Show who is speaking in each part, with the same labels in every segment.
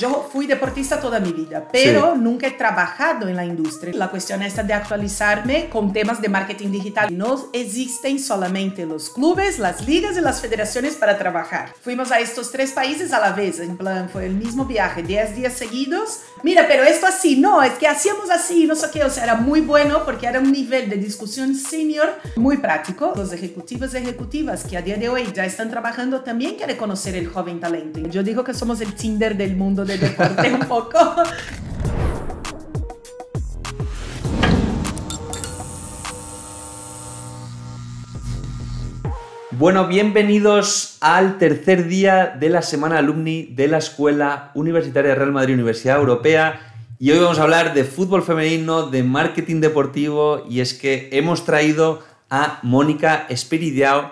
Speaker 1: yo fui deportista toda mi vida, pero nunca he trabajado en la industria. La cuestión es de actualizarme con temas de marketing digital. No existen solamente los clubes, las ligas y las federaciones para trabajar. Fuimos a estos tres países a la vez, en plan, fue el mismo viaje, 10 días seguidos mira, pero esto así, no, es que hacíamos así, no sé qué, o sea, era muy bueno porque era un nivel de discusión senior muy práctico. Los ejecutivos y ejecutivas que a día de hoy ya están trabajando también quieren conocer el joven talento. Yo digo que somos el Tinder del mundo del deporte un poco.
Speaker 2: Bueno, bienvenidos al tercer día de la semana alumni de la Escuela Universitaria Real Madrid Universidad Europea. Y hoy vamos a hablar de fútbol femenino, de marketing deportivo, y es que hemos traído a Mónica Espiridiao,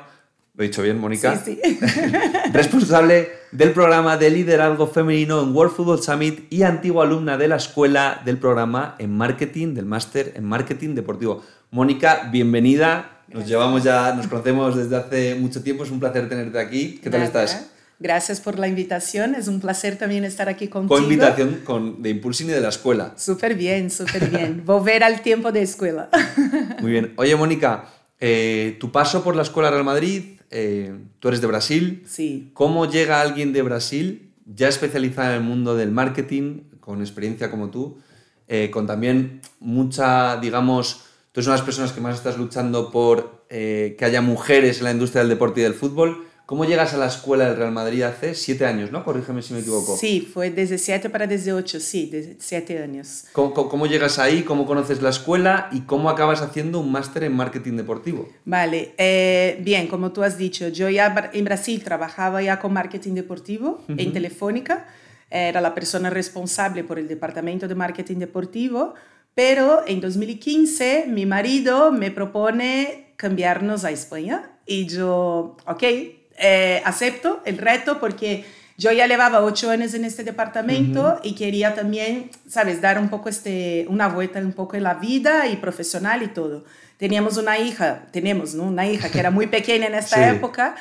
Speaker 2: lo he dicho bien, Mónica, sí, sí. responsable del programa de liderazgo femenino en World Football Summit y antigua alumna de la escuela del programa en marketing, del máster en marketing deportivo. Mónica, bienvenida nos llevamos ya, nos conocemos desde hace mucho tiempo, es un placer tenerte aquí. ¿Qué tal estás?
Speaker 1: Gracias por la invitación, es un placer también estar aquí contigo. Con invitación
Speaker 2: con, de Impulsing y de la escuela.
Speaker 1: Súper bien, súper bien. Volver al tiempo de escuela.
Speaker 2: Muy bien. Oye, Mónica, eh, tu paso por la Escuela Real Madrid, eh, tú eres de Brasil. Sí. ¿Cómo llega alguien de Brasil, ya especializado en el mundo del marketing, con experiencia como tú, eh, con también mucha, digamos, Tú eres una de las personas que más estás luchando por eh, que haya mujeres en la industria del deporte y del fútbol. ¿Cómo llegas a la escuela del Real Madrid hace siete años, no? Corrígeme si me equivoco. Sí,
Speaker 1: fue desde siete para desde ocho, sí, desde siete años.
Speaker 2: ¿Cómo, llegas ahí? ¿Cómo conoces la escuela? ¿Y cómo acabas haciendo un máster en marketing deportivo?
Speaker 1: Vale, eh, bien, como tú has dicho, yo ya en Brasil trabajaba ya con marketing deportivo en Telefónica. Era la persona responsable por el departamento de marketing deportivo. Pero en 2015 mi marido me propone cambiarnos a España y yo, ok, eh, acepto el reto porque yo ya llevaba ocho años en este departamento y quería también, sabes, dar un poco este, una vuelta un poco en la vida y profesional y todo. Teníamos una hija, tenemos ¿no? una hija que era muy pequeña en esta época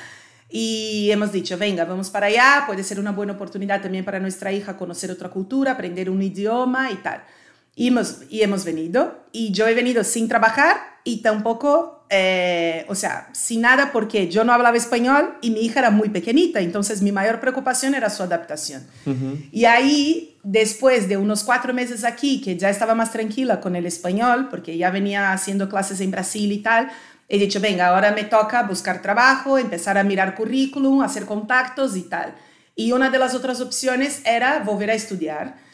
Speaker 1: y hemos dicho, venga, vamos para allá, puede ser una buena oportunidad también para nuestra hija conocer otra cultura, aprender un idioma y tal y hemos, venido. Y yo he venido sin trabajar y tampoco, eh, o sea, sin nada porque yo no hablaba español y mi hija era muy pequeñita, entonces mi mayor preocupación era su adaptación. Y ahí, después de unos cuatro meses aquí, que ya estaba más tranquila con el español, porque ya venía haciendo clases en Brasil y tal, he dicho, venga, ahora me toca buscar trabajo, empezar a mirar currículum, hacer contactos y tal. Y una de las otras opciones era volver a estudiar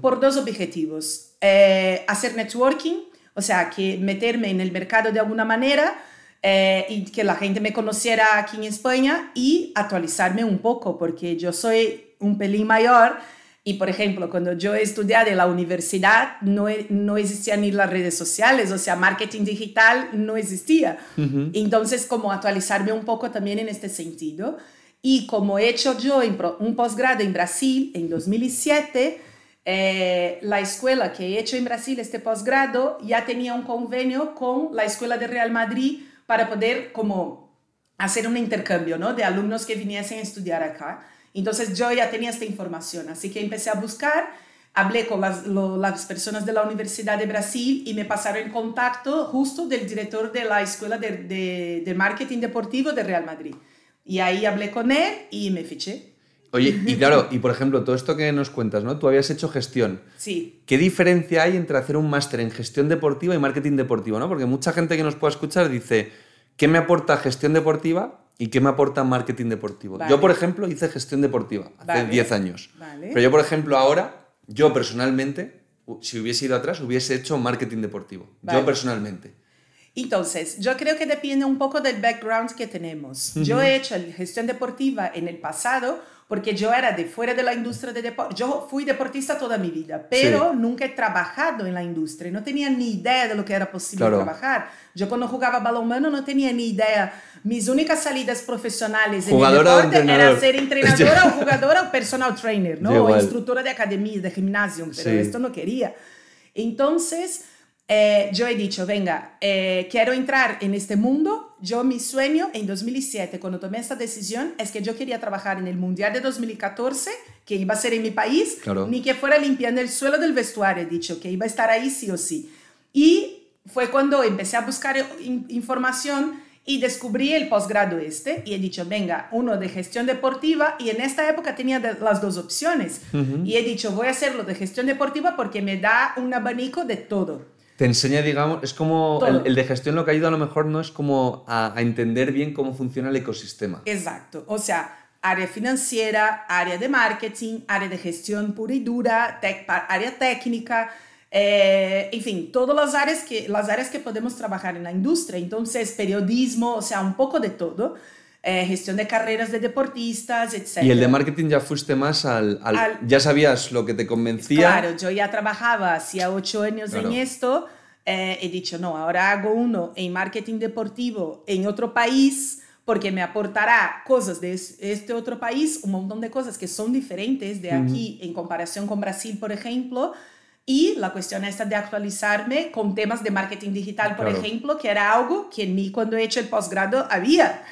Speaker 1: por dos objetivos. Eh, hacer networking, o sea, que meterme en el mercado de alguna manera eh, y que la gente me conociera aquí en España y actualizarme un poco, porque yo soy un pelín mayor. Y por ejemplo, cuando yo estudié en la universidad, no, e, no existían ni las redes sociales, o sea, marketing digital no existía.
Speaker 2: Entonces,
Speaker 1: como actualizarme un poco también en este sentido. Y como he hecho yo un posgrado en Brasil en 2007, eh, la escuela que he hecho en Brasil, este posgrado, ya tenía un convenio con la escuela de Real Madrid para poder como hacer un intercambio de alumnos que viniesen a estudiar acá. Entonces yo ya tenía esta información, así que empecé a buscar, hablé con las, personas de la Universidad de Brasil y me pasaron en contacto justo del director de la Escuela de Marketing Deportivo de Real Madrid. Y ahí hablé con él y me fiché.
Speaker 2: Oye, y claro, y por ejemplo, todo esto que nos cuentas, ¿no? Tú habías hecho gestión. Sí. ¿Qué diferencia hay entre hacer un máster en gestión deportiva y marketing deportivo, ¿no? Porque mucha gente que nos pueda escuchar dice, ¿qué me aporta gestión deportiva y qué me aporta marketing deportivo? Yo, por ejemplo, hice gestión deportiva hace 10 años. Pero yo, por ejemplo, ahora, yo personalmente, si hubiese ido atrás, hubiese hecho marketing deportivo. Yo personalmente.
Speaker 1: Entonces, yo creo que depende un poco del background que tenemos. Yo he hecho gestión deportiva en el pasado porque yo era de fuera de la industria de deporte. Yo fui deportista toda mi vida, pero nunca he trabajado en la industria. No tenía ni idea de lo que era posible trabajar. Yo cuando jugaba balonmano no tenía ni idea. Mis únicas salidas profesionales en el deporte era ser entrenadora o jugadora o personal trainer, ¿no? O instructora de academia, de gimnasio, pero esto no quería. Entonces, eh, yo he dicho, venga, eh, quiero entrar en este mundo yo mi sueño en 2007, cuando tomé esta decisión, es que yo quería trabajar en el Mundial de 2014, que iba a ser en mi país, ni que fuera limpiando el suelo del vestuario, he dicho, que iba a estar ahí sí o sí. Y fue cuando empecé a buscar información y descubrí el posgrado este y he dicho, venga, uno de gestión deportiva y en esta época tenía las dos opciones y he dicho, voy a hacerlo de gestión deportiva porque me da un abanico de todo.
Speaker 2: Te enseña, digamos, es como el, de gestión lo que ayuda a lo mejor no es como a, entender bien cómo funciona el ecosistema.
Speaker 1: Exacto, o sea, área financiera, área de marketing, área de gestión pura y dura, área técnica, eh, en fin, todas las áreas, que, las áreas que podemos trabajar en la industria, entonces periodismo, o sea, un poco de todo. Eh, gestión de carreras de deportistas, etc. Y el de
Speaker 2: marketing ya fuiste más al, Ya sabías lo que te convencía. Claro,
Speaker 1: yo ya trabajaba hacía ocho años en esto. Eh, he dicho, no, ahora hago uno en marketing deportivo en otro país porque me aportará cosas de este otro país, un montón de cosas que son diferentes de aquí en comparación con Brasil, por ejemplo. Y la cuestión esta de actualizarme con temas de marketing digital, por ejemplo, que era algo que ni cuando he hecho el posgrado había.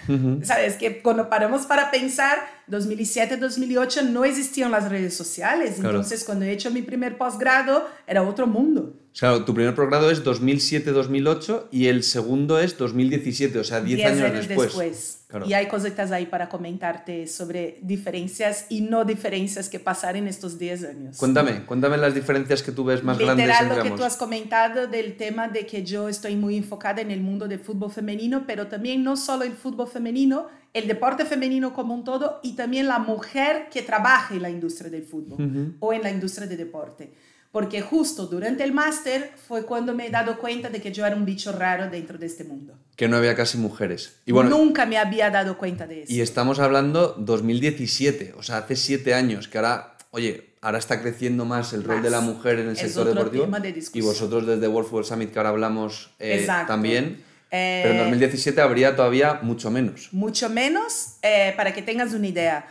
Speaker 1: Sabes que cuando paramos para pensar, 2007, 2008 no existían las redes sociales. Entonces, cuando he hecho mi primer posgrado, era otro mundo.
Speaker 2: sea, tu primer posgrado es 2007-2008 y el segundo es 2017, o sea, 10 años, años, después. Y hay
Speaker 1: cositas ahí para comentarte sobre diferencias y no diferencias que pasar en estos 10 años.
Speaker 2: Cuéntame, cuéntame las diferencias que tú ves más Literal, grandes. Literal, lo que tú has
Speaker 1: comentado del tema de que yo estoy muy enfocada en el mundo del fútbol femenino, pero también no solo el fútbol femenino, el deporte femenino como un todo y también la mujer que trabaja en la industria del fútbol o en la industria de deporte. Porque justo durante el máster fue cuando me he dado cuenta de que yo era un bicho raro dentro de este mundo.
Speaker 2: Que no había casi mujeres. Y Nunca
Speaker 1: me había dado cuenta de
Speaker 2: eso. Y estamos hablando 2017, o sea, hace siete años, que ahora, oye, ahora está creciendo más el rol de la mujer en el sector deportivo. y vosotros desde World Football Summit, que ahora hablamos eh, también pero en 2017 eh, habría todavía mucho menos.
Speaker 1: Mucho menos, eh, para que tengas una idea.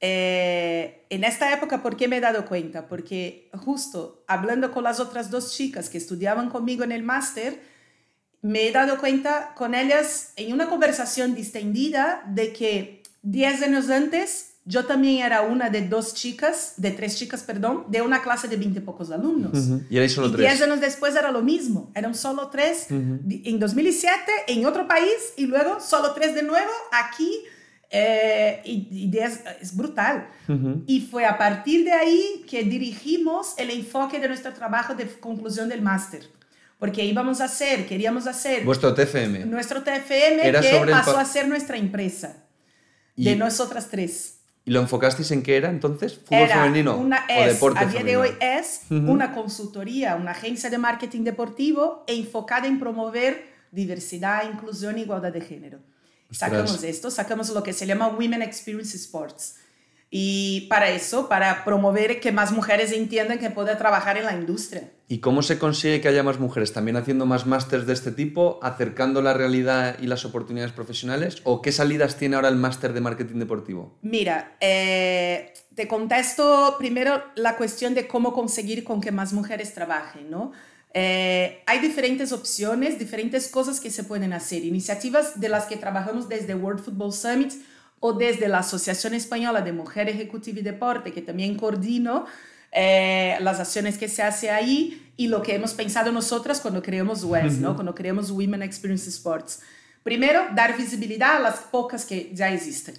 Speaker 1: Eh, en esta época, ¿por qué me he dado cuenta? Porque justo hablando con las otras dos chicas que estudiaban conmigo en el máster, me he dado cuenta con ellas en una conversación distendida de que 10 años antes yo también era una de dos chicas, de tres chicas, perdón, de una clase de 20 pocos alumnos.
Speaker 2: Y eran solo tres. Diez años
Speaker 1: después era lo mismo, eran solo tres en 2007 en otro país y luego solo tres de nuevo aquí. Eh, y, es brutal. Y fue a partir de ahí que dirigimos el enfoque de nuestro trabajo de conclusión del máster porque íbamos a hacer, queríamos hacer. Vuestro TFM. Nuestro TFM que pasó a ser nuestra empresa, de nosotras tres.
Speaker 2: ¿Y lo enfocasteis en qué era entonces? ¿Fútbol femenino o deporte A día de hoy
Speaker 1: es una consultoría, una agencia de marketing deportivo enfocada en promover diversidad, inclusión e igualdad de género. Sacamos esto, sacamos lo que se llama Women Experience Sports y para eso, para promover que más mujeres entiendan que pueden trabajar en la industria.
Speaker 2: ¿Y cómo se consigue que haya más mujeres? ¿También haciendo más másters de este tipo, acercando la realidad y las oportunidades profesionales? ¿O qué salidas tiene ahora el máster de marketing deportivo?
Speaker 1: Mira, eh, te contesto primero la cuestión de cómo conseguir con que más mujeres trabajen, ¿no? Eh, hay diferentes opciones, diferentes cosas que se pueden hacer, iniciativas de las que trabajamos desde World Football Summit o desde la Asociación Española de Mujer Ejecutiva y Deporte, que también coordino eh, las acciones que se hace ahí y lo que hemos pensado nosotras cuando creamos WES, ¿no? cuando creamos Women Experience Sports. Primero, dar visibilidad a las pocas que ya existen,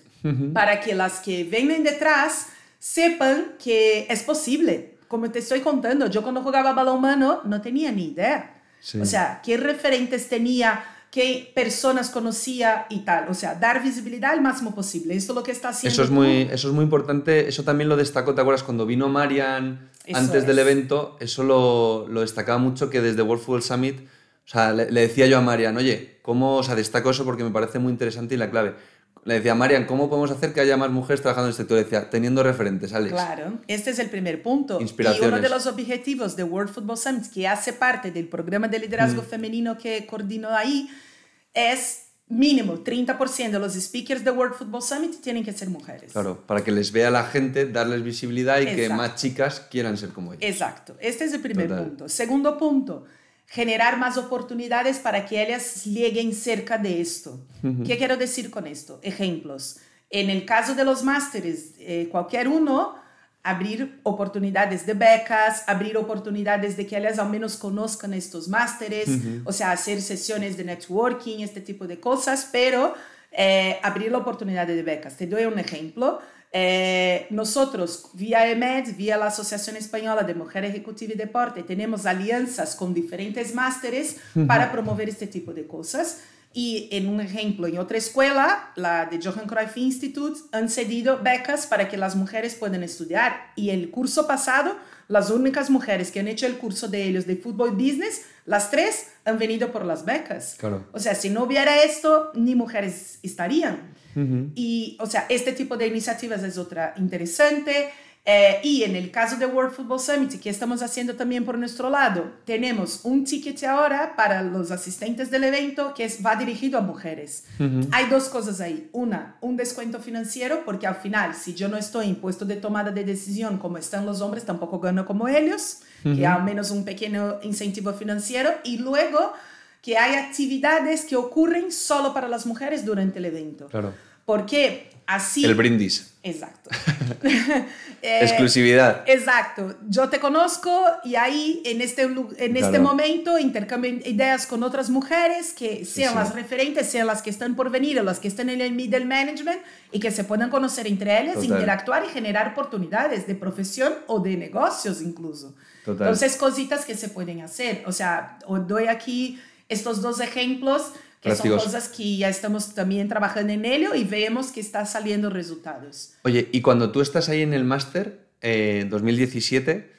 Speaker 1: para que las que vienen detrás sepan que es posible. Como te estoy contando, yo cuando jugaba balonmano no tenía ni idea. O sea, ¿qué referentes tenía qué personas conocía y tal. O sea, dar visibilidad al máximo posible. eso es lo que está haciendo. Eso es muy,
Speaker 2: eso es muy importante. Eso también lo destacó, ¿te acuerdas? Cuando vino Marian antes del evento, eso lo, destacaba mucho que desde World Football Summit, o sea, le, decía yo a Marian, oye, ¿cómo, o sea, destaco eso porque me parece muy interesante y la clave le decía, Marian, ¿cómo podemos hacer que haya más mujeres trabajando en este sector? Le decía, teniendo referentes, Alex. Claro,
Speaker 1: este es el primer punto. Inspiraciones. Y uno de los objetivos de World Football Summit, que hace parte del programa de liderazgo mm. femenino que coordino ahí, es mínimo 30% de los speakers de World Football Summit tienen que ser mujeres.
Speaker 2: Claro, para que les vea la gente, darles visibilidad y que más chicas quieran ser como
Speaker 1: ellas. Exacto, este es el primer punto. Segundo punto generar más oportunidades para que ellas lleguen cerca de esto. ¿Qué quiero decir con esto? Ejemplos. En el caso de los másteres, eh, cualquier uno, abrir oportunidades de becas, abrir oportunidades de que ellas al menos conozcan estos másteres, o sea, hacer sesiones de networking, este tipo de cosas, pero eh, abrir la oportunidad de becas. Te doy un ejemplo. Eh, nosotros, vía EMED, vía la Asociación Española de Mujer Ejecutiva y Deporte, tenemos alianzas con diferentes másteres para promover este tipo de cosas. Y en un ejemplo, en otra escuela, la de Johan Cruyff Institute, han cedido becas para que las mujeres puedan estudiar. Y el curso pasado, las únicas mujeres que han hecho el curso de ellos de fútbol business las tres han venido por las becas. O sea, si no hubiera esto, ni mujeres estarían. Y, o sea, este tipo de iniciativas es otra interesante. Eh, y en el caso de World Football Summit, que estamos haciendo también por nuestro lado, tenemos un ticket ahora para los asistentes del evento que es, va dirigido a mujeres. Hay dos cosas ahí. Una, un descuento financiero, porque al final, si yo no estoy impuesto de tomada de decisión como están los hombres, tampoco gano como ellos, y que al menos un pequeño incentivo financiero. Y luego, que hay actividades que ocurren solo para las mujeres durante el evento. Claro. ¿Por qué? Así. El brindis. Exacto. Eh,
Speaker 2: Exclusividad.
Speaker 1: Exacto. Yo te conozco y ahí en este, en este momento intercambio ideas con otras mujeres que sean las referentes, sean las que están por venir o las que están en el middle management y que se puedan conocer entre ellas, interactuar y generar oportunidades de profesión o de negocios incluso. Entonces, cositas que se pueden hacer. O sea, doy aquí estos dos ejemplos que son cosas que ya estamos también trabajando en ello y vemos que está saliendo resultados.
Speaker 2: Oye, y cuando tú estás ahí en el máster, eh, en 2017,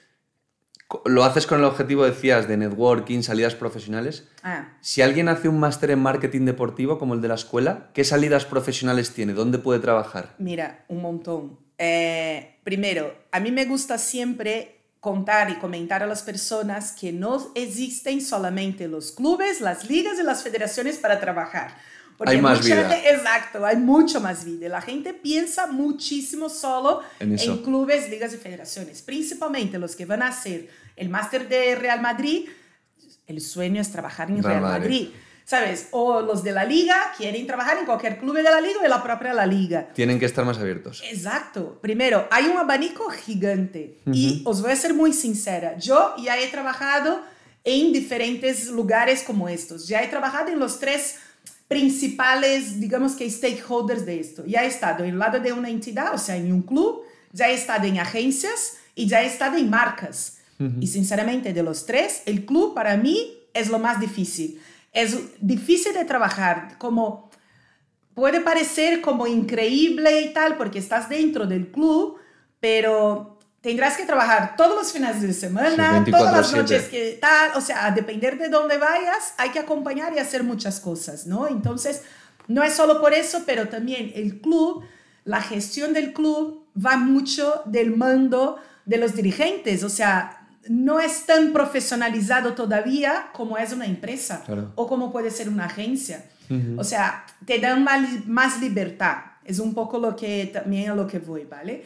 Speaker 2: lo haces con el objetivo, decías, de networking, salidas profesionales. Ah. Si alguien hace un máster en marketing deportivo, como el de la escuela, ¿qué salidas profesionales tiene? ¿Dónde puede trabajar?
Speaker 1: Mira, un montón. Eh, primero, a mí me gusta siempre contar y comentar a las personas que no existen solamente los clubes, las ligas y las federaciones para trabajar.
Speaker 2: Porque hay más mucha, vida.
Speaker 1: Exacto, hay mucho más vida. La gente piensa muchísimo solo en, clubes, ligas y federaciones. Principalmente los que van a hacer el máster de Real Madrid, el sueño es trabajar en Real, Madrid. ¿sabes? O los de la liga quieren trabajar en cualquier club de la liga o en la propia la liga.
Speaker 2: Tienen que estar más abiertos.
Speaker 1: Exacto. Primero, hay un abanico gigante. Y os voy a ser muy sincera, yo ya he trabajado en diferentes lugares como estos. Ya he trabajado en los tres principales, digamos que stakeholders de esto. Ya he estado en el lado de una entidad, o sea, en un club, ya he estado en agencias y ya he estado en marcas. Y sinceramente, de los tres, el club para mí es lo más difícil es difícil de trabajar, como puede parecer como increíble y tal, porque estás dentro del club, pero tendrás que trabajar todos los fines de semana, todas las noches que tal, o sea, a depender de dónde vayas, hay que acompañar y hacer muchas cosas, ¿no? Entonces, no es solo por eso, pero también el club, la gestión del club va mucho del mando de los dirigentes, o sea, no es tan profesionalizado todavía como es una empresa o como puede ser una agencia. O sea, te dan más, libertad. Es un poco lo que también a lo que voy, ¿vale?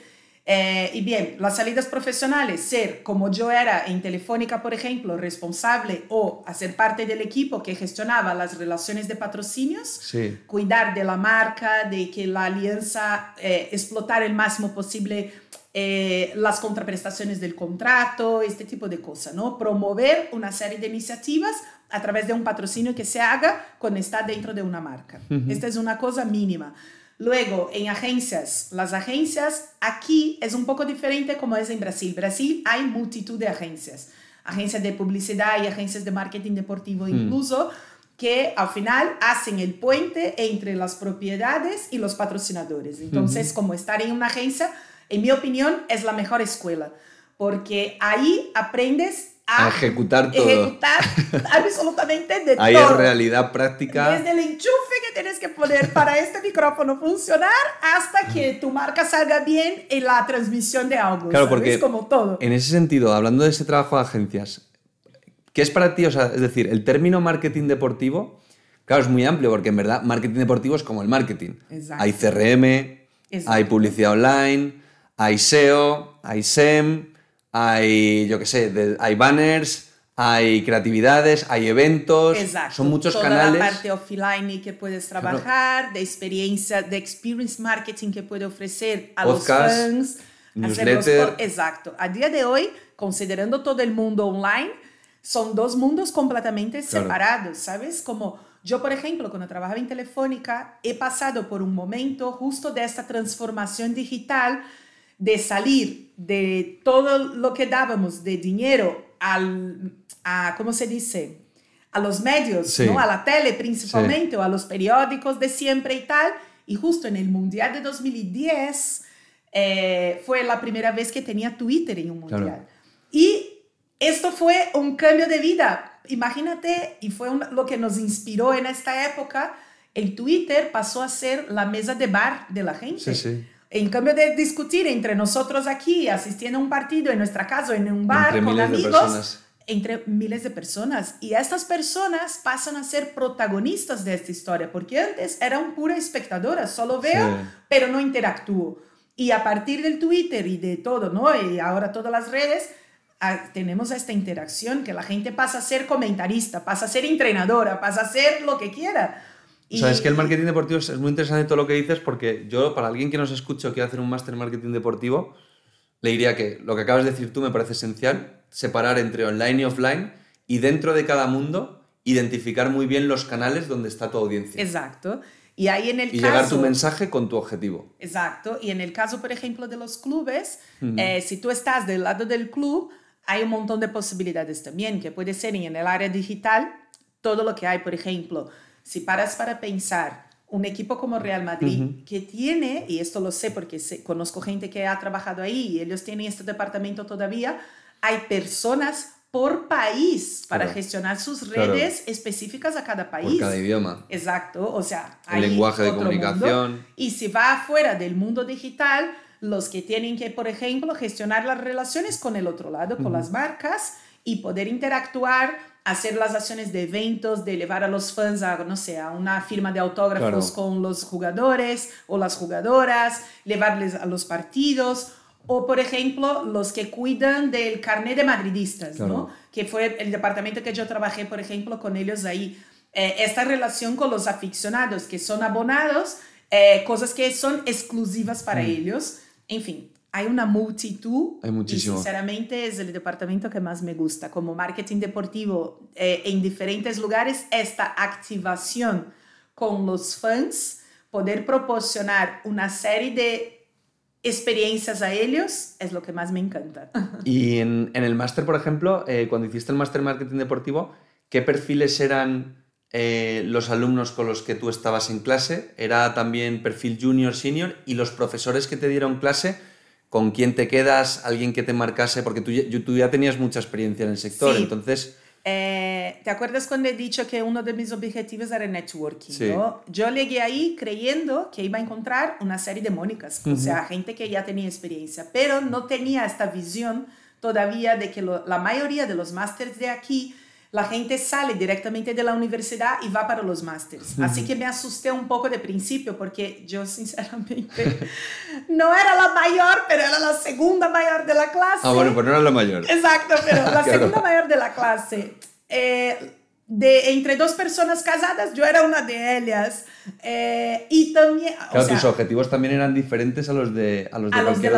Speaker 1: Eh, y bien, las salidas profesionales, ser como yo era en Telefónica, por ejemplo, responsable o hacer parte del equipo que gestionaba las relaciones de patrocinios, cuidar de la marca, de que la alianza, eh, explotar el máximo posible eh, las contraprestaciones del contrato, este tipo de cosas, ¿no? Promover una serie de iniciativas a través de un patrocinio que se haga cuando está dentro de una marca. Esta es una cosa mínima. Luego, en agencias, las agencias aquí es un poco diferente como es en Brasil. Brasil hay multitud de agencias, agencias de publicidad y agencias de marketing deportivo hmm. incluso, que al final hacen el puente entre las propiedades y los patrocinadores. Hmm. Entonces, como estar en una agencia, en mi opinión, es la mejor escuela, porque ahí aprendes a,
Speaker 2: ejecutar todo.
Speaker 1: absolutamente de todo. Ahí
Speaker 2: realidad práctica. Desde
Speaker 1: el enchufe que tienes que poner para este micrófono funcionar hasta que tu marca salga bien en la transmisión de algo. Claro, porque como todo.
Speaker 2: En ese sentido, hablando de ese trabajo de agencias, ¿qué es para ti? es decir, el término marketing deportivo, claro, es muy amplio porque en verdad marketing deportivo es como el marketing. Hay CRM, hay publicidad online, hay SEO, hay SEM hay, yo qué sé, hay banners, hay creatividades, hay eventos, son muchos Toda canales. la parte
Speaker 1: offline que puedes trabajar, de experiencia, de experience marketing que puede ofrecer a los fans.
Speaker 2: Newsletter. Los...
Speaker 1: Exacto. A día de hoy, considerando todo el mundo online, son dos mundos completamente separados, ¿sabes? Como yo, por ejemplo, cuando trabajaba en Telefónica, he pasado por un momento justo de esta transformación digital de salir de todo lo que dábamos de dinero al, a, ¿cómo se dice? A los medios, ¿no? A la tele principalmente, o a los periódicos de siempre y tal. Y justo en el Mundial de 2010 eh, fue la primera vez que tenía Twitter en un Mundial. Y esto fue un cambio de vida. Imagínate, y fue lo que nos inspiró en esta época. El Twitter pasó a ser la mesa de bar de la
Speaker 2: gente. Sí,
Speaker 1: en cambio de discutir entre nosotros aquí, asistiendo a un partido en nuestra casa, en un bar, con amigos, entre miles de personas. Y estas personas pasan a ser protagonistas de esta historia, porque antes eran pura espectadora, solo veo, pero no interactúo. Y a partir del Twitter y de todo, ¿no? Y ahora todas las redes, ah, tenemos esta interacción que la gente pasa a ser comentarista, pasa a ser entrenadora, pasa a ser lo que quiera
Speaker 2: que el marketing deportivo es, muy interesante todo lo que dices porque yo, para alguien que nos escucha o quiere hacer un máster en marketing deportivo, le diría que lo que acabas de decir tú me parece esencial, separar entre online y offline y dentro de cada mundo identificar muy bien los canales donde está tu audiencia.
Speaker 1: Exacto. Y ahí en el llegar tu
Speaker 2: mensaje con tu objetivo.
Speaker 1: Exacto. Y en el caso, por ejemplo, de los clubes, eh, si tú estás del lado del club, hay un montón de posibilidades también, que puede ser en el área digital, todo lo que hay, por ejemplo, si paras para pensar, un equipo como Real Madrid, que tiene, y esto lo sé porque conozco gente que ha trabajado ahí y ellos tienen este departamento todavía, hay personas por país para gestionar sus redes específicas a cada país. Por cada idioma. Exacto, o sea, el lenguaje de comunicación. Y si va afuera del mundo digital, los que tienen que, por ejemplo, gestionar las relaciones con el otro lado, con las marcas y poder interactuar hacer las acciones de eventos, de llevar a los fans a, no sé, a una firma de autógrafos con los jugadores o las jugadoras, llevarles a los partidos, o por ejemplo, los que cuidan del carnet de madridistas, ¿no? que fue el departamento que yo trabajé, por ejemplo, con ellos ahí. Eh, esta relación con los aficionados que son abonados, eh, cosas que son exclusivas para mm. ellos. En fin, hay una multitud. Hay muchísimo. Y sinceramente es el departamento que más me gusta. Como marketing deportivo eh, en diferentes lugares, esta activación con los fans, poder proporcionar una serie de experiencias a ellos, es lo que más me encanta.
Speaker 2: Y en, el máster, por ejemplo, eh, cuando hiciste el máster marketing deportivo, ¿qué perfiles eran eh, los alumnos con los que tú estabas en clase? ¿Era también perfil junior, senior? ¿Y los profesores que te dieron clase? con quién te quedas, alguien que te marcase, porque tú, ya tenías mucha experiencia en el sector, entonces...
Speaker 1: Eh, ¿Te acuerdas cuando he dicho que uno de mis objetivos era el networking? Yo llegué ahí creyendo que iba a encontrar una serie de Mónicas, o sea, gente que ya tenía experiencia, pero no tenía esta visión todavía de que la mayoría de los másters de aquí la gente sale directamente de la universidad y va para los másters. Así que me asusté un poco de principio porque yo sinceramente no era la mayor, pero era la segunda mayor de la clase. Ah, bueno, pero no era la mayor. Exacto, pero la segunda mayor de la clase. Eh, de entre dos personas casadas, yo era una de ellas. Eh, y también... Claro, tus
Speaker 2: objetivos también eran diferentes a los de, a los de cualquier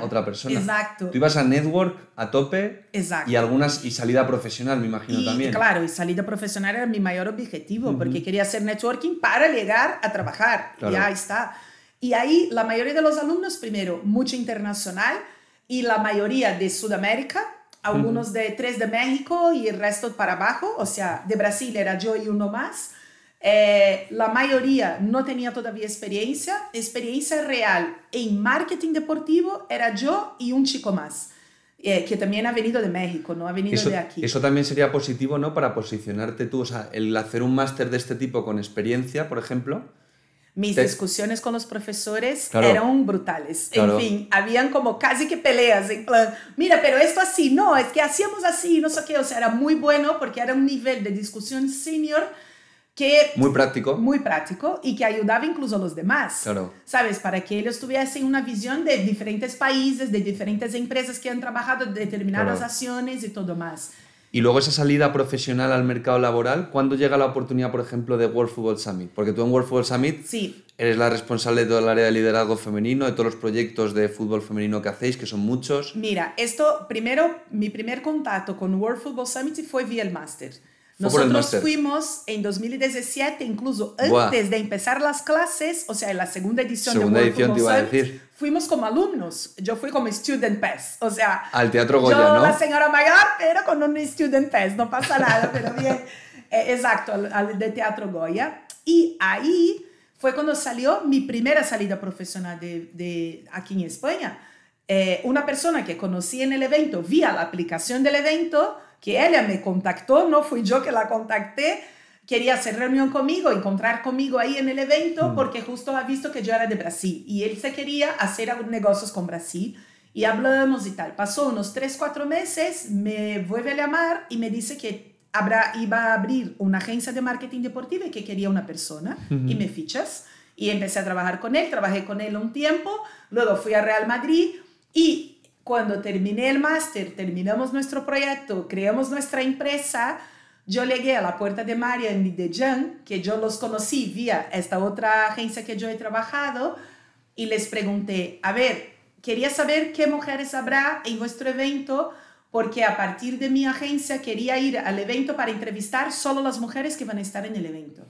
Speaker 2: otra persona. Exacto. Tú ibas a network a tope y algunas y salida profesional, me imagino también. Claro,
Speaker 1: y salida profesional era mi mayor objetivo, porque quería hacer networking para llegar a trabajar. Claro. está. Y ahí la mayoría de los alumnos, primero, mucho internacional y la mayoría de Sudamérica algunos de tres de México y el resto para abajo, o sea, de Brasil era yo y uno más. Eh, la mayoría no tenía todavía experiencia. Experiencia real en marketing deportivo era yo y un chico más, eh, que también ha venido de México, no ha venido de aquí.
Speaker 2: Eso también sería positivo, ¿no? Para posicionarte tú, o sea, el hacer un máster de este tipo con experiencia, por ejemplo, mis
Speaker 1: discusiones con los
Speaker 2: profesores eran
Speaker 1: brutales. En fin, habían como casi que peleas, en plan, mira, pero esto así, no, es que hacíamos así, no sé qué, o sea, era muy bueno porque era un nivel de discusión senior que... Muy práctico. Muy práctico y que ayudaba incluso a los demás. Claro. ¿Sabes? Para que ellos tuviesen una visión de diferentes países, de diferentes empresas que han trabajado determinadas acciones y todo más.
Speaker 2: Y luego esa salida profesional al mercado laboral, ¿cuándo llega la oportunidad, por ejemplo, de World Football Summit? Porque tú en World Football Summit eres la responsable de todo el área de liderazgo femenino, de todos los proyectos de fútbol femenino que hacéis, que son muchos.
Speaker 1: Mira, esto, primero, mi primer contacto con World Football Summit fue vía el máster. Nosotros fuimos en 2017, incluso antes de empezar las clases, o sea, en la segunda edición de World edición Football te iba Summit, a decir fuimos como alumnos. Yo fui como student pass, o sea...
Speaker 2: Al Teatro Goya, yo, la
Speaker 1: señora mayor, ah, pero con un student pass, no pasa nada, pero bien. Eh, exacto, al, de Teatro Goya. Y ahí fue cuando salió mi primera salida profesional de, aquí en España. Eh, una persona que conocí en el evento, vía la aplicación del evento, que ella me contactó, no fui yo que la contacté, quería hacer reunión conmigo, encontrar conmigo ahí en el evento, mm. porque justo ha visto que yo era de Brasil y él se quería hacer negocios con Brasil. Y hablamos y tal. Pasó unos 3, 4 meses, me vuelve a llamar y me dice que iba a abrir una agencia de marketing deportivo y que quería una persona y me fichas. Y empecé a trabajar con él, trabajé con él un tiempo, luego fui a Real Madrid y cuando terminé el máster, terminamos nuestro proyecto, creamos nuestra empresa, yo llegué a la puerta de Marian y de Jan, que yo los conocí vía esta otra agencia que yo he trabajado, y les pregunté, a ver, quería saber qué mujeres habrá en vuestro evento, porque a partir de mi agencia quería ir al evento para entrevistar solo las mujeres que van a estar en el evento.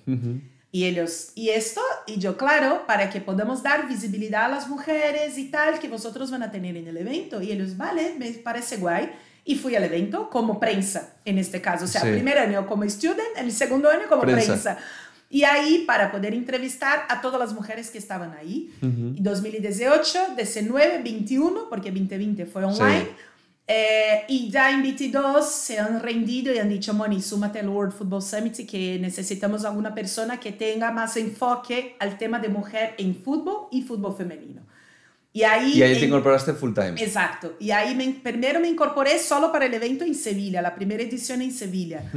Speaker 1: Y ellos, y esto, y yo, claro, para que podamos dar visibilidad a las mujeres y tal, que vosotros van a tener en el evento. Y ellos, vale, me parece guay y fui al evento como prensa, en este caso. O sea, el primer año como student, el segundo año como prensa. Y ahí para poder entrevistar a todas las mujeres que estaban ahí. 2018, 19, 21, porque 2020 fue online. Eh, y ya en 22 se han rendido y han dicho, Moni, súmate al World Football Summit que necesitamos alguna persona que tenga más enfoque al tema de mujer en fútbol y fútbol femenino. Y ahí, te
Speaker 2: incorporaste full time.
Speaker 1: Exacto. Y ahí primero me incorporé solo para el evento en Sevilla, la primera edición en Sevilla,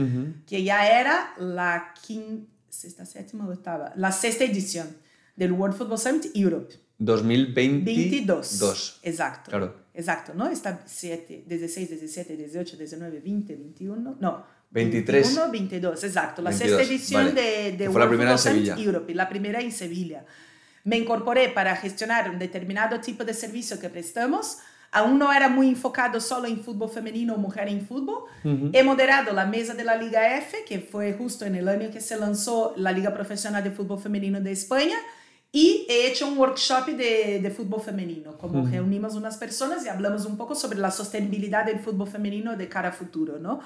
Speaker 1: que ya era la quinta, sexta, séptima, octava, la sexta edición del World Football Summit Europe.
Speaker 2: 2022. 22.
Speaker 1: Exacto. Claro. Exacto, ¿no? Está 7, 16, 17, 18, 19, 20, 21. No. 23. 21, 22, exacto. La sexta edición de, de World Football Summit Europe, la primera en Sevilla me incorporé para gestionar un determinado tipo de servicio que prestamos, aún no era muy enfocado solo en fútbol femenino o mujer en fútbol. He moderado la mesa de la Liga F, que fue justo en el año que se lanzó la Liga Profesional de Fútbol Femenino de España, y he hecho un workshop de, fútbol femenino, como reunimos unas personas y hablamos un poco sobre la sostenibilidad del fútbol femenino de cara a futuro, ¿no?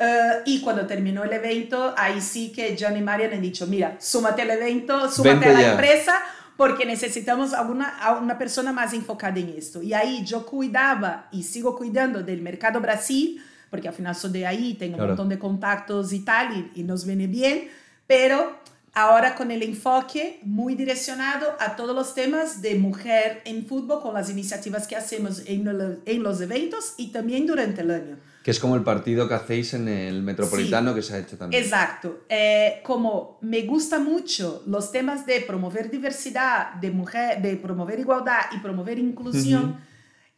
Speaker 1: Eh, y cuando terminó el evento, ahí sí que John y Marian han dicho, mira, súmate al evento, súmate a la empresa, porque necesitamos a una, persona más enfocada en esto. Y ahí yo cuidaba y sigo cuidando del mercado Brasil, porque al final soy de ahí, tengo un montón de contactos y tal, y, y nos viene bien, pero ahora con el enfoque muy direccionado a todos los temas de mujer en fútbol, con las iniciativas que hacemos en, en los eventos y también durante el año.
Speaker 2: Que es como el partido que hacéis en el Metropolitano que se ha hecho también.
Speaker 1: Exacto. Eh, como me gusta mucho los temas de promover diversidad, de mujer, de promover igualdad y promover inclusión,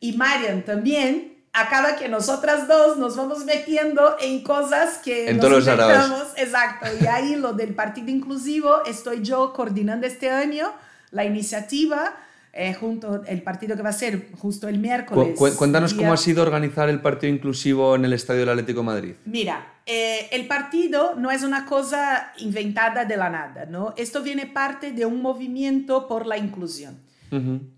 Speaker 1: y Marian también, acaba que nosotras dos nos vamos metiendo en cosas que en nos Exacto. Y ahí lo del partido inclusivo, estoy yo coordinando este año la iniciativa. Eh, junto el partido que va a ser justo el miércoles. cuéntanos cómo ha sido
Speaker 2: organizar el partido inclusivo en el Estadio del Atlético de Madrid.
Speaker 1: Mira, eh, el partido no es una cosa inventada de la nada, ¿no? Esto viene parte de un movimiento por la inclusión.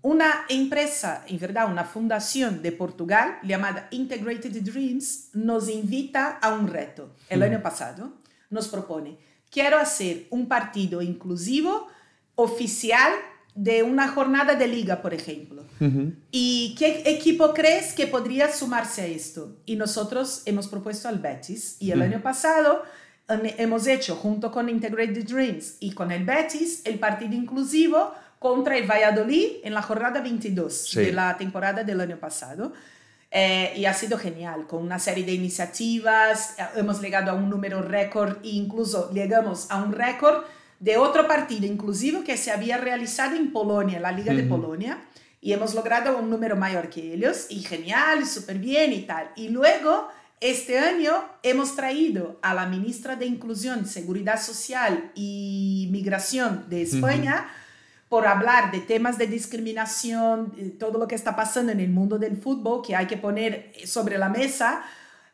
Speaker 1: Una empresa, en verdad, una fundación de Portugal llamada Integrated Dreams nos invita a un reto. El año pasado nos propone, quiero hacer un partido inclusivo oficial de una jornada de liga, por ejemplo. ¿Y qué equipo crees que podría sumarse a esto? Y nosotros hemos propuesto al Betis y el año pasado eh, hemos hecho junto con Integrated Dreams y con el Betis el partido inclusivo contra el Valladolid en la jornada 22 de la temporada del año pasado. Eh, y ha sido genial, con una serie de iniciativas, eh, hemos llegado a un número récord e incluso llegamos a un récord de otro partido, inclusive que se había realizado en Polonia, la Liga de Polonia, y hemos logrado un número mayor que ellos, y genial, súper bien y tal. Y luego, este año hemos traído a la ministra de Inclusión, Seguridad Social y Migración de España por hablar de temas de discriminación, eh, todo lo que está pasando en el mundo del fútbol que hay que poner eh, sobre la mesa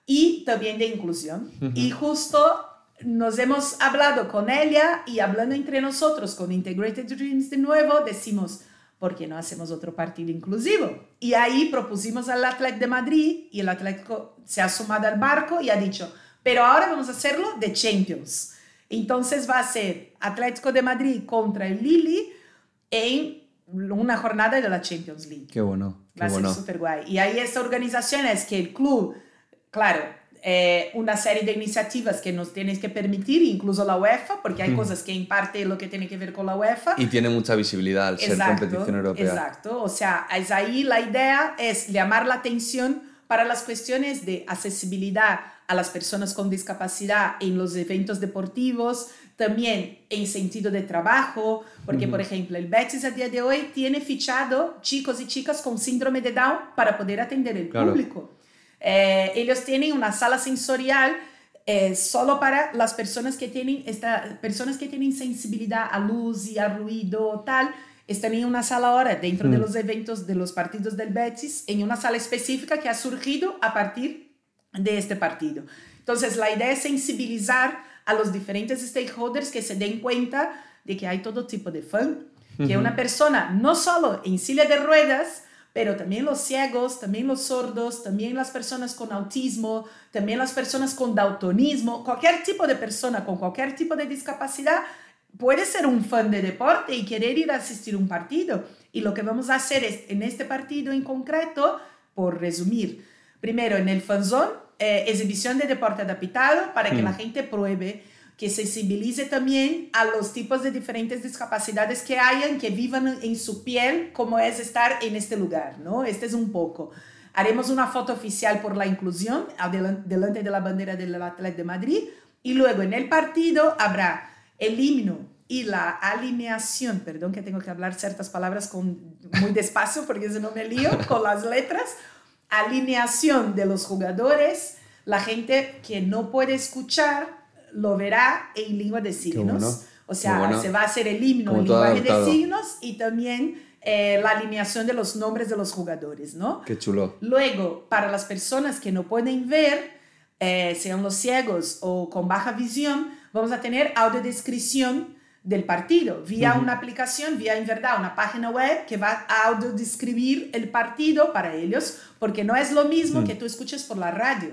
Speaker 1: y también de inclusión. Y justo nos hemos hablado con ella y hablando entre nosotros con Integrated Dreams de nuevo, decimos, ¿por qué no hacemos otro partido inclusivo? Y ahí propusimos al Atlético de Madrid y el Atlético se ha sumado al barco y ha dicho, pero ahora vamos a hacerlo de Champions. Entonces va a ser Atlético de Madrid contra el Lille en una jornada de la Champions League.
Speaker 2: Qué bueno. Qué Va a súper
Speaker 1: guay. Y ahí esta organización, es que el club, claro, eh, una serie de iniciativas que nos tienes que permitir, incluso la UEFA, porque hay cosas que en parte lo que tiene que ver con la UEFA. Y
Speaker 2: tiene mucha visibilidad al ser competición europea. Exacto,
Speaker 1: o sea, es ahí la idea es llamar la atención para las cuestiones de accesibilidad a las personas con discapacidad en los eventos deportivos, también en sentido de trabajo, porque por ejemplo el Betis a día de hoy tiene fichado chicos y chicas con síndrome de Down para poder atender el público. Eh, ellos tienen una sala sensorial eh, solo para las personas que tienen esta, personas que tienen sensibilidad a luz y a ruido tal. Están en una sala ahora dentro de mm. los eventos de los partidos del Betis, en una sala específica que ha surgido a partir de este partido. Entonces la idea es sensibilizar a los diferentes stakeholders que se den cuenta de que hay todo tipo de fan, que una persona no solo en silla de ruedas, pero también los ciegos, también los sordos, también las personas con autismo, también las personas con daltonismo, cualquier tipo de persona con cualquier tipo de discapacidad puede ser un fan de deporte y querer ir a asistir a un partido. Y lo que vamos a hacer es, en este partido en concreto, por resumir, primero en el fanzón, eh, exhibición de deporte adaptado para que la mm. gente pruebe, que sensibilice también a los tipos de diferentes discapacidades que hayan, que vivan en su piel, como es estar en este lugar, ¿no? Este es un poco. Haremos una foto oficial por la inclusión delante de la bandera del Atlético de Madrid y luego en el partido habrá el himno y la alineación, perdón que tengo que hablar ciertas palabras con, muy despacio porque si no me lío con las letras alineación de los jugadores, la gente que no puede escuchar lo verá en lengua de signos. O sea, se va a hacer el himno en lenguaje de signos y también eh, la alineación de los nombres de los jugadores, ¿no? Qué chulo. Luego, para las personas que no pueden ver, eh, sean los ciegos o con baja visión, vamos a tener audiodescripción del partido, vía una aplicación, vía en verdad una página web que va a audiodescribir el partido para ellos, porque no es lo mismo mm. que tú escuches por la radio,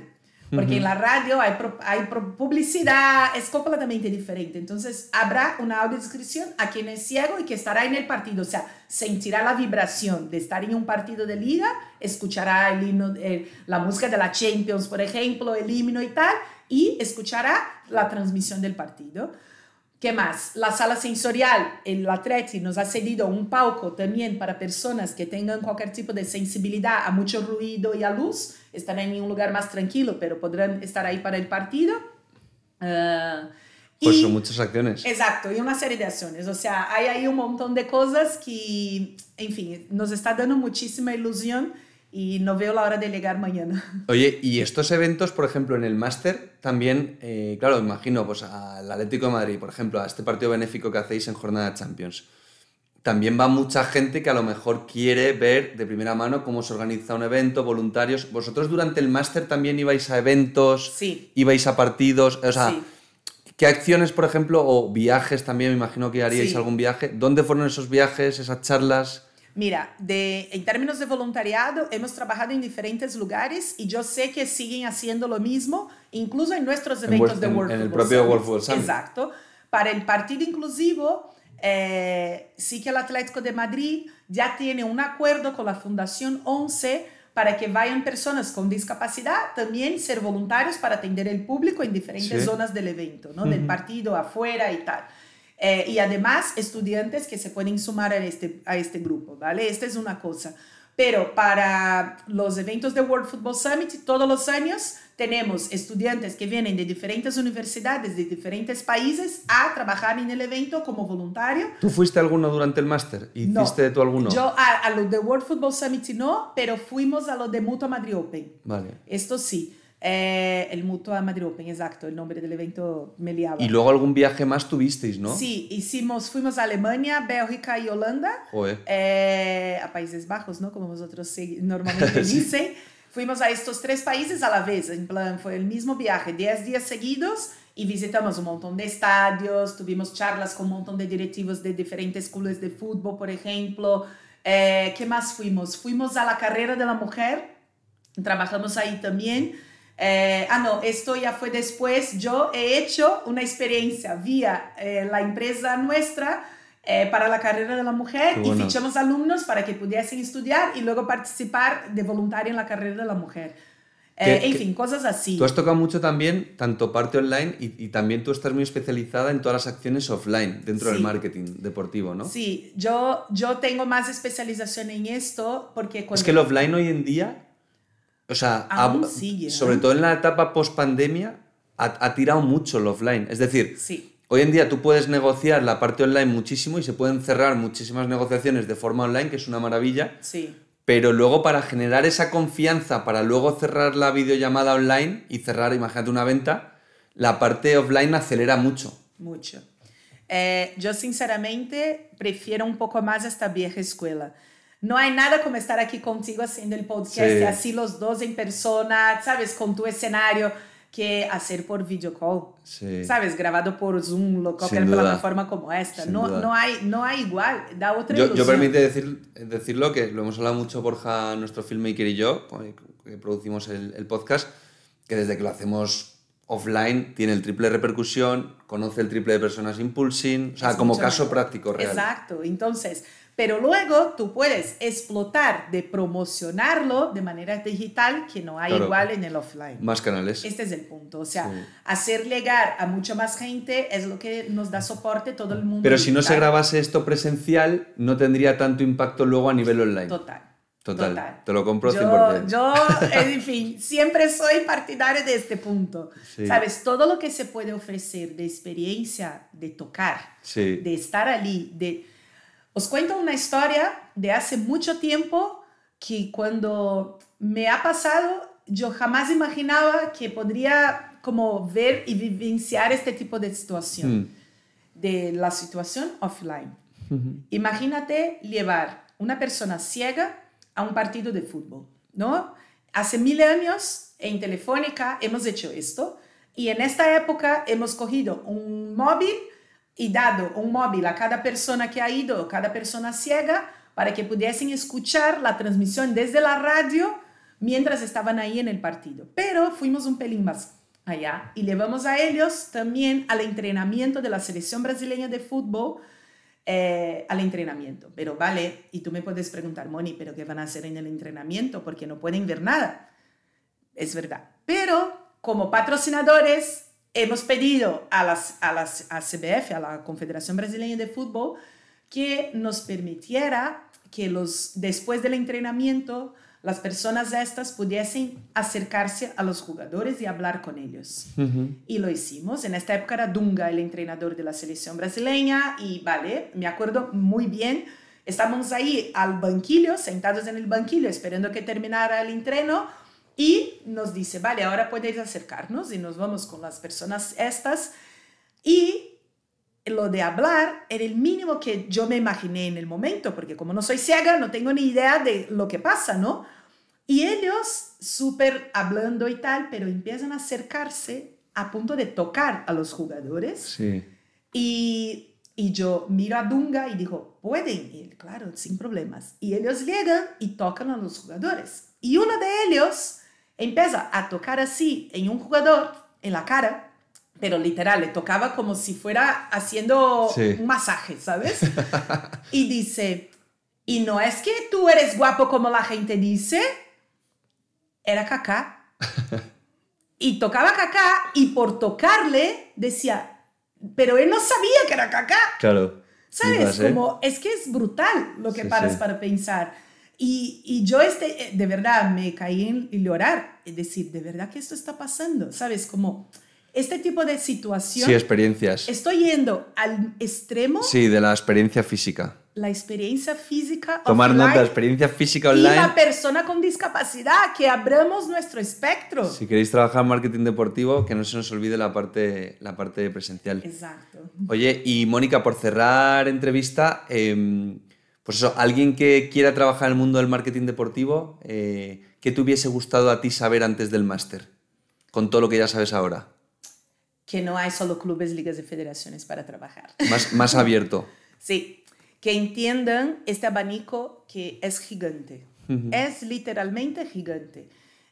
Speaker 1: porque en la radio hay, hay publicidad, es completamente diferente. Entonces habrá una audiodescripción a quien es ciego y que estará en el partido, o sea, sentirá la vibración de estar en un partido de liga, escuchará el la música de la Champions, por ejemplo, el himno y tal, y escuchará la transmisión del partido. ¿Qué más? La sala sensorial, el Atleti nos ha cedido un palco también para personas que tengan cualquier tipo de sensibilidad a mucho ruido y a luz. Estarán en un lugar más tranquilo, pero podrán estar ahí para el partido. Uh, ah,
Speaker 2: pues y, son muchas acciones.
Speaker 1: Exacto, y una serie de acciones. O sea, hay ahí un montón de cosas que, en fin, nos está dando muchísima ilusión y no veo la hora de llegar mañana.
Speaker 2: Oye, y estos eventos, por ejemplo, en el máster, también, eh, claro, imagino, pues al Atlético de Madrid, por ejemplo, a este partido benéfico que hacéis en Jornada Champions, también va mucha gente que a lo mejor quiere ver de primera mano cómo se organiza un evento, voluntarios. ¿Vosotros durante el máster también ibais a eventos? Sí. ¿Ibais a partidos? O sea, ¿qué acciones, por ejemplo, o viajes también, me imagino que haríais algún viaje? ¿Dónde fueron esos viajes, esas charlas?
Speaker 1: Mira, de, en términos de voluntariado, hemos trabajado en diferentes lugares y yo sé que siguen haciendo lo mismo, incluso en nuestros eventos de World En, en el propio World Football Exacto. Para el partido inclusivo, eh, sí que el Atlético de Madrid ya tiene un acuerdo con la Fundación 11 para que vayan personas con discapacidad también ser voluntarios para atender el público en diferentes zonas del evento, ¿no? del partido, afuera y tal. Eh, y además estudiantes que se pueden sumar a este, a este grupo, ¿vale? Esta es una cosa. Pero para los eventos de World Football Summit, todos los años tenemos estudiantes que vienen de diferentes universidades, de diferentes países, a trabajar en el evento como voluntario.
Speaker 2: ¿Tú fuiste alguno durante el máster? ¿Hiciste no. tú alguno? Yo
Speaker 1: a, a, lo de World Football Summit no, pero fuimos a lo de Mutua Madrid Open. Vale. Esto sí. Eh, el Mutua Madrid Open, exacto, el nombre del evento me liaba. Y luego
Speaker 2: algún viaje más tuvisteis, ¿no? Sí,
Speaker 1: hicimos, fuimos a Alemania, Bélgica y Holanda, eh, a Países Bajos, ¿no? Como vosotros normalmente dicen. Fuimos a estos tres países a la vez, en plan, fue el mismo viaje, 10 días seguidos y visitamos un montón de estadios, tuvimos charlas con un montón de directivos de diferentes clubes de fútbol, por ejemplo. Eh, ¿Qué más fuimos? Fuimos a la carrera de la mujer, trabajamos ahí también. Eh, ah, no, esto ya fue después. Yo he hecho una experiencia vía eh, la empresa nuestra eh, para la carrera de la mujer y fichamos alumnos para que pudiesen estudiar y luego participar de voluntario en la carrera de la mujer. en fin, cosas así. Tú has
Speaker 2: tocado mucho también, tanto parte online y, también tú estás muy especializada en todas las acciones offline dentro del marketing deportivo, ¿no? Sí,
Speaker 1: yo, yo tengo más especialización en esto porque... Es que el
Speaker 2: offline hoy en día o sea, ¿eh? sobre todo en la etapa post-pandemia, ha, tirado mucho el offline. Es decir, hoy en día tú puedes negociar la parte online muchísimo y se pueden cerrar muchísimas negociaciones de forma online, que es una maravilla. Sí. Pero luego para generar esa confianza, para luego cerrar la videollamada online y cerrar, imagínate, una venta, la parte offline acelera mucho. Mucho.
Speaker 1: Eh, yo sinceramente prefiero un poco más esta vieja escuela. No hay nada como estar aquí contigo haciendo el podcast, así los dos en persona, ¿sabes? Con tu escenario, que hacer por video call, ¿sabes? Grabado por Zoom, lo, cualquier plataforma como esta. no, no, hay, no hay igual, da otra yo, ilusión. Yo permite
Speaker 2: decir, decirlo, que lo hemos hablado mucho Borja, nuestro filmmaker y yo, pues, que producimos el, podcast, que desde que lo hacemos offline tiene el triple repercusión, conoce el triple de personas impulsing, o sea, como caso práctico real.
Speaker 1: Exacto, entonces pero luego tú puedes explotar de promocionarlo de manera digital que no hay igual en el offline.
Speaker 2: Más canales. Este
Speaker 1: es el punto, o sea, hacer llegar a mucha más gente es lo que nos da soporte todo el mundo. Pero si no se
Speaker 2: grabase esto presencial, no tendría tanto impacto luego a nivel online. Total. Total, Te lo compro lo 100%. Yo,
Speaker 1: en fin, siempre soy partidaria de este punto. Sabes, todo lo que se puede ofrecer de experiencia, de tocar, de estar allí, de os cuento una historia de hace mucho tiempo que cuando me ha pasado, yo jamás imaginaba que podría como ver y vivenciar este tipo de situación, mm. de la situación offline. Imagínate llevar una persona ciega a un partido de fútbol, ¿no? Hace mil años en Telefónica hemos hecho esto y en esta época hemos cogido un móvil y e dado un um móvil a cada persona que ha ido, cada persona ciega, para que pudiesen escuchar la transmisión desde la radio mientras estaban ahí en el partido. Pero fuimos un pelín más allá y llevamos a ellos también al entrenamiento de la selección brasileña de fútbol, eh, al entrenamiento. Pero vale, y tú me puedes preguntar, Moni, ¿pero qué van a hacer en el entrenamiento? Porque no pueden ver nada. Es verdad. Pero como patrocinadores hemos pedido a, las, a, las, CBF, a la Confederación Brasileña de Fútbol, que nos permitiera que los, después del entrenamiento las personas estas pudiesen acercarse a los jugadores y hablar con ellos. Y lo hicimos. En esta época era Dunga, el entrenador de la selección brasileña, y vale, me acuerdo muy bien. Estábamos ahí al banquillo, sentados en el banquillo, esperando que terminara el entreno y nos dice, vale, ahora podéis acercarnos y nos vamos con las personas estas. Y lo de hablar era el mínimo que yo me imaginé en el momento, porque como no soy ciega, no tengo ni idea de lo que pasa, ¿no? Y ellos, súper hablando y tal, pero empiezan a acercarse a punto de tocar a los jugadores. Sí. Y, y yo miro a Dunga y digo, pueden ir, claro, sin problemas. Y ellos llegan y tocan a los jugadores. Y uno de ellos Empieza a tocar así en un jugador, en la cara, pero literal, le tocaba como si fuera haciendo un masaje, ¿sabes? y dice, y no es que tú eres guapo como la gente dice, era caca. y tocaba caca y por tocarle decía, pero él no sabía que era caca.
Speaker 2: Claro. ¿Sabes? Como
Speaker 1: es que es brutal lo que paras para pensar. Y, yo este, eh, de verdad me caí en llorar, es decir, de verdad que esto está pasando, ¿sabes? Como este tipo de situaciones Sí, experiencias. Estoy yendo al extremo. Sí,
Speaker 2: de la experiencia física.
Speaker 1: La experiencia física. Tomar offline, nota,
Speaker 2: experiencia física online. Y la
Speaker 1: persona con discapacidad, que abramos nuestro espectro. Si
Speaker 2: queréis trabajar en marketing deportivo, que no se nos olvide la parte, la parte presencial. Exacto. Oye, y Mónica, por cerrar entrevista, em, pues eso, alguien que quiera trabajar en el mundo del marketing deportivo, eh, ¿qué te hubiese gustado a ti saber antes del máster? Con todo lo que ya sabes ahora.
Speaker 1: Que no hay solo clubes, ligas y federaciones para trabajar.
Speaker 2: Más, más abierto.
Speaker 1: sí, que entiendan este abanico que es gigante. Es literalmente gigante.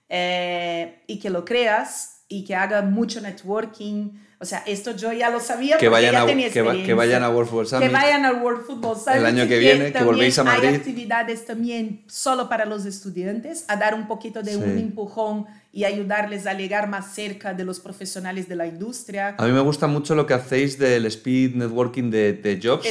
Speaker 1: Eh, y que lo creas y que haga mucho networking, o sea, esto yo ya lo sabía que ya tenía que, que, vayan a
Speaker 2: World Football Summit. Que vayan
Speaker 1: al World Football Summit. El año que viene, que, volvéis a Madrid. Hay actividades también solo para los estudiantes, a dar un poquito de un empujón y ayudarles a llegar más cerca de los profesionales de la industria.
Speaker 2: A mí me gusta mucho lo que hacéis del speed networking de, jobs,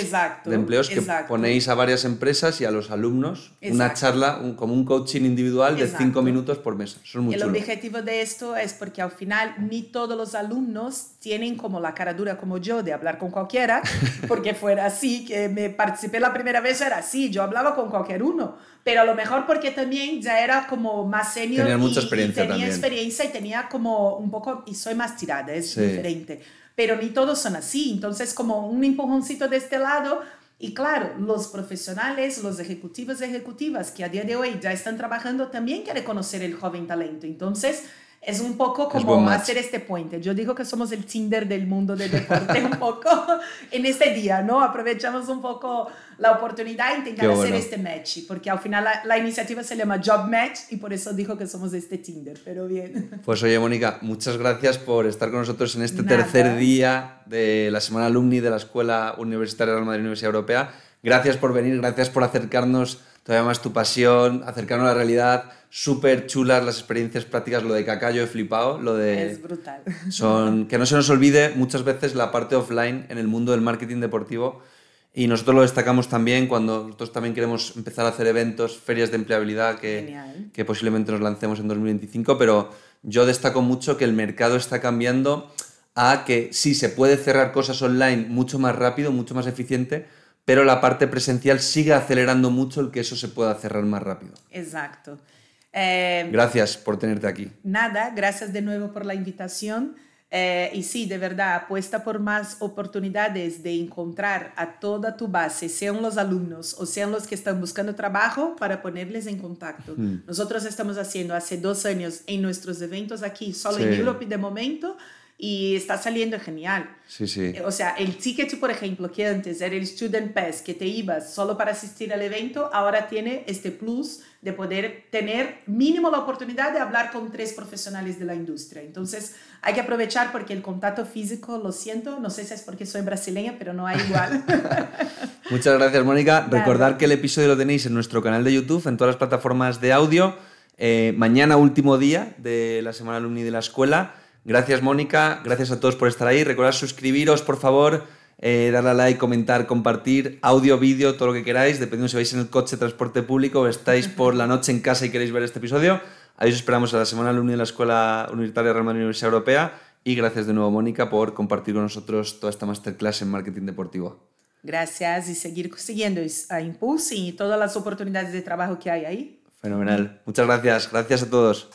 Speaker 1: de empleos, que ponéis
Speaker 2: a varias empresas y a los alumnos una charla, como un coaching individual de cinco minutos por mes. Son El objetivo
Speaker 1: de esto es porque al final ni todos los alumnos tienen como la cara dura como yo de hablar con cualquiera, porque fuera así que me participé la primera vez, era así, yo hablaba con cualquier uno pero a lo mejor porque también ya era como más senior tenía y, mucha experiencia tenía experiencia y tenía como un poco, y soy más tirada, es diferente, pero ni todos son así, entonces como un empujoncito de este lado, y claro, los profesionales, los ejecutivos ejecutivas que a día de hoy ya están trabajando también quieren conocer el joven talento. Entonces, es un poco como hacer este puente. Yo digo que somos el Tinder del mundo del deporte un poco en este día, ¿no? Aprovechamos un poco la oportunidad e intentar hacer este match, porque al final la, iniciativa se llama Job Match y por eso digo que somos este Tinder, pero bien.
Speaker 2: Pues oye, Mónica, muchas gracias por estar con nosotros en este tercer día de la Semana Alumni de la Escuela Universitaria de la Universidad Europea. Gracias por venir, gracias por acercarnos todavía más tu pasión, acercarnos a la realidad. Súper chulas las experiencias prácticas, lo de Cacayo he flipado, lo de... Es brutal. Son, que no se nos olvide muchas veces la parte offline en el mundo del marketing deportivo y nosotros lo destacamos también cuando nosotros también queremos empezar a hacer eventos, ferias de empleabilidad que, que posiblemente nos lancemos en 2025, pero yo destaco mucho que el mercado está cambiando a que sí, se puede cerrar cosas online mucho más rápido, mucho más eficiente, pero la parte presencial sigue acelerando mucho el que eso se pueda cerrar más rápido.
Speaker 1: Exacto. Eh,
Speaker 2: gracias por tenerte aquí.
Speaker 1: Nada, gracias de nuevo por la invitación. Eh, y sí, de verdad, apuesta por más oportunidades de encontrar a toda tu base, sean los alumnos o sean los que están buscando trabajo, para ponerles en contacto. Hmm. Nosotros estamos haciendo hace dos años en nuestros eventos aquí, solo en Europe de momento, y está saliendo genial. Sí, sí. O sea, el ticket, por ejemplo, que antes era el Student Pass, que te ibas solo para asistir al evento, ahora tiene este plus de poder tener mínimo la oportunidad de hablar con tres profesionales de la industria. Entonces, hay que aprovechar porque el contacto físico, lo siento, no sé si es porque soy brasileña, pero no hay igual.
Speaker 2: Muchas gracias, Mónica. recordad Recordar que el episodio lo tenéis en nuestro canal de YouTube, en todas las plataformas de audio. Eh, mañana, último día de la Semana Alumni de la Escuela. Gracias, Mónica. Gracias a todos por estar ahí. Recordad suscribiros, por favor. Eh, darle a like, comentar, compartir, audio, vídeo, todo lo que queráis, dependiendo si vais en el coche, transporte público, o estáis por la noche en casa y queréis ver este episodio. Ahí os esperamos a la semana alumni en la Escuela Universitaria Real Madrid Universidad Europea. Y gracias de nuevo, Mónica, por compartir con nosotros toda esta masterclass en marketing deportivo.
Speaker 1: Gracias y seguir consiguiendo a Impulse y todas las oportunidades de trabajo que hay ahí.
Speaker 2: Fenomenal. Muchas gracias. Gracias a todos.